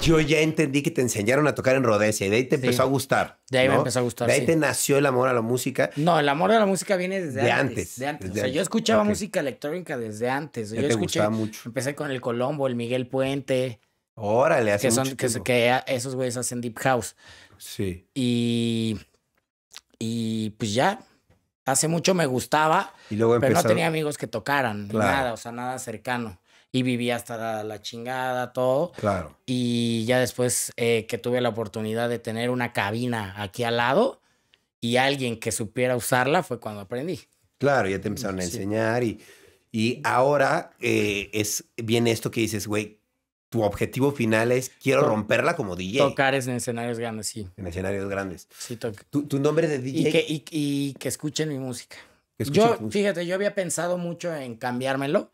Yo ya entendí que te enseñaron a tocar en Rodesia y de ahí te empezó a gustar. De ahí me empezó a gustar. De ahí te nació el amor a la música. No, el amor a la música viene desde antes, antes. o sea, yo escuchaba música electrónica desde antes. Yo mucho. Empecé con el Colombo, el Miguel Puente. Órale, hace que que esos güeyes hacen Deep House. Sí. Y, y pues ya, Hace mucho me gustaba, pero no tenía amigos que tocaran, nada, o sea, nada cercano. Y vivía hasta la, chingada, todo. Claro. Y ya después eh, que tuve la oportunidad de tener una cabina aquí al lado y alguien que supiera usarla, fue cuando aprendí. Claro, ya te empezaron a enseñar y, y ahora eh, es, bien esto que dices, güey, tu objetivo final es quiero romperla como DJ. Tocar en escenarios grandes, sí. En escenarios grandes. Sí, toca. Tu, nombre de DJ. Y que, y, y que escuchen mi música. yo, fíjate, yo había pensado mucho en cambiármelo.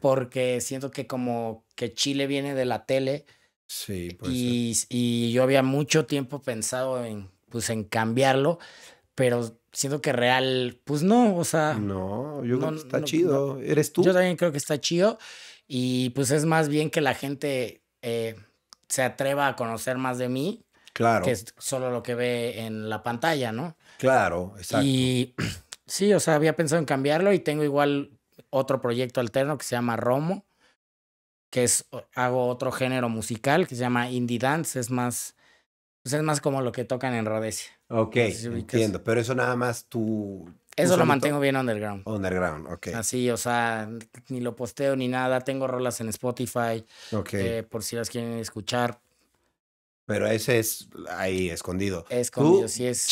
Porque siento que como que Chile viene de la tele. Sí, pues. Y, y, yo había mucho tiempo pensado en, pues, en cambiarlo, pero siento que real, pues no, o sea. No, yo creo que está chido. Eres tú. Yo también creo que está chido. Y pues es más bien que la gente eh, se atreva a conocer más de mí. Claro. Que es solo lo que ve en la pantalla, ¿no? Claro, exacto. Y sí, o sea, había pensado en cambiarlo y tengo igual otro proyecto alterno que se llama Romo, que es, hago otro género musical que se llama Indie Dance, es más, pues es más como lo que tocan en Rhodesia. Ok, entiendo, pero eso nada más tú... Eso lo mantengo bien underground. Underground, ok. Así, o sea, ni lo posteo ni nada, tengo rolas en Spotify, Ok. Eh, por si las quieren escuchar. Pero ese es ahí, escondido. Escondido, sí es.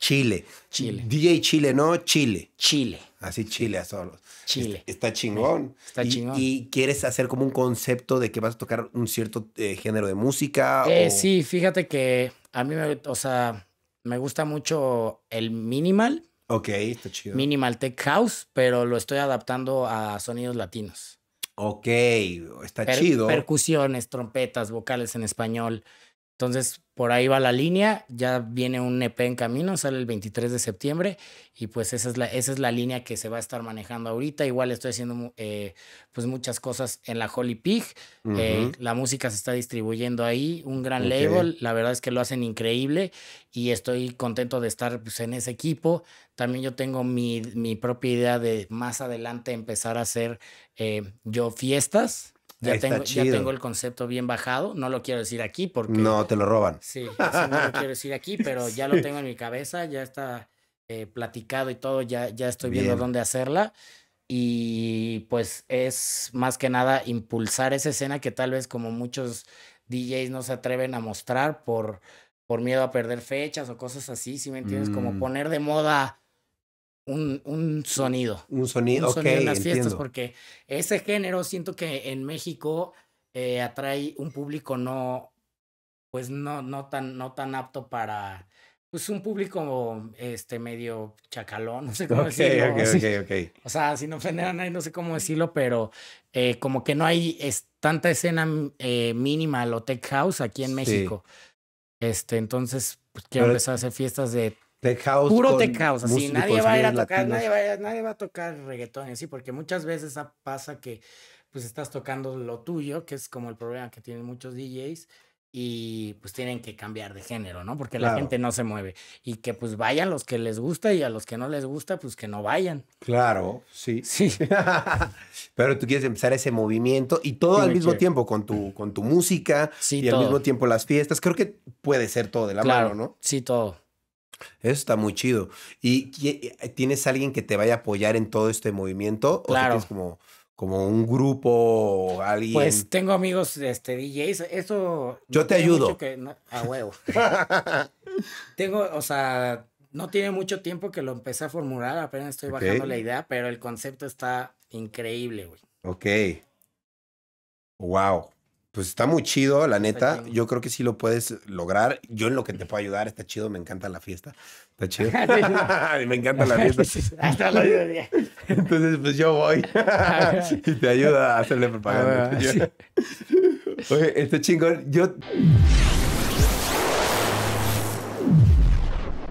Chile. Chile. DJ Chile, no Chile. Chile. Así Chile a solos. Chile. Está, chingón. Está chingón. ¿Y quieres hacer como un concepto de que vas a tocar un cierto eh, género de música? Eh, Sí, fíjate que a mí me. O sea me gusta mucho el minimal. Ok, está chido. Minimal Tech House, pero lo estoy adaptando a sonidos latinos. Ok, está chido. Percusiones, trompetas, vocales en español. Entonces, por ahí va la línea, ya viene un EP en camino, sale el 23 de septiembre y pues esa es la, esa es la línea que se va a estar manejando ahorita. Igual estoy haciendo eh, pues muchas cosas en la Holy Pig, eh, la música se está distribuyendo ahí, un gran label, la verdad es que lo hacen increíble y estoy contento de estar pues, en ese equipo. También yo tengo mi, mi propia idea de más adelante empezar a hacer eh, yo fiestas. Ya tengo, ya tengo, el concepto bien bajado. No lo quiero decir aquí porque. No, te lo roban. Sí, no lo quiero decir aquí, pero ya lo tengo en mi cabeza, ya está eh, platicado y todo, ya, ya estoy viendo dónde hacerla. Y pues es más que nada impulsar esa escena que tal vez como muchos DJs no se atreven a mostrar por, por miedo a perder fechas o cosas así, si me entiendes, como mm. poner de moda un, un sonido. Un sonido, un sonido en las fiestas, porque ese género siento que en México eh, atrae un público no, pues no, no, tan, no tan apto para, pues un público este medio chacalón, no sé cómo decirlo. Okay, ok, okay, o sea, si no ofender ahí no sé cómo decirlo, pero eh, como que no hay tanta escena eh, mínima lo tech house aquí en México. Este, entonces, pues quiero que se fiestas de Puro tech así. Nadie va a ir a tocar, nadie va tocar reggaetón, porque muchas veces pasa que pues estás tocando lo tuyo, que es como el problema que tienen muchos DJs, y pues tienen que cambiar de género, ¿no? Porque la gente no se mueve. Y que pues vayan los que les gusta y a los que no les gusta, pues que no vayan. Claro, sí. Sí. Pero tú quieres empezar ese movimiento y todo al mismo tiempo, con tu, con tu música y al mismo tiempo las fiestas. Creo que puede ser todo de la mano, ¿no? Sí, todo. Eso está muy chido. ¿Y tienes alguien que te vaya a apoyar en todo este movimiento? ¿O tienes como, como un grupo o pues, alguien? Pues tengo amigos este, DJs. Eso. Yo te ayudo. a huevo. tengo, o sea, no tiene mucho tiempo que lo empecé a formular. Apenas estoy bajando la idea, pero el concepto está increíble, güey. Ok. Wow. Pues está muy chido, la neta. Yo creo que sí lo puedes lograr. Yo en lo que te puedo ayudar, está chido, me encanta la fiesta. Está chido. me encanta la fiesta. Entonces, pues yo voy. y te ayuda a hacerle propaganda. Ah, Oye, este chingón. Yo.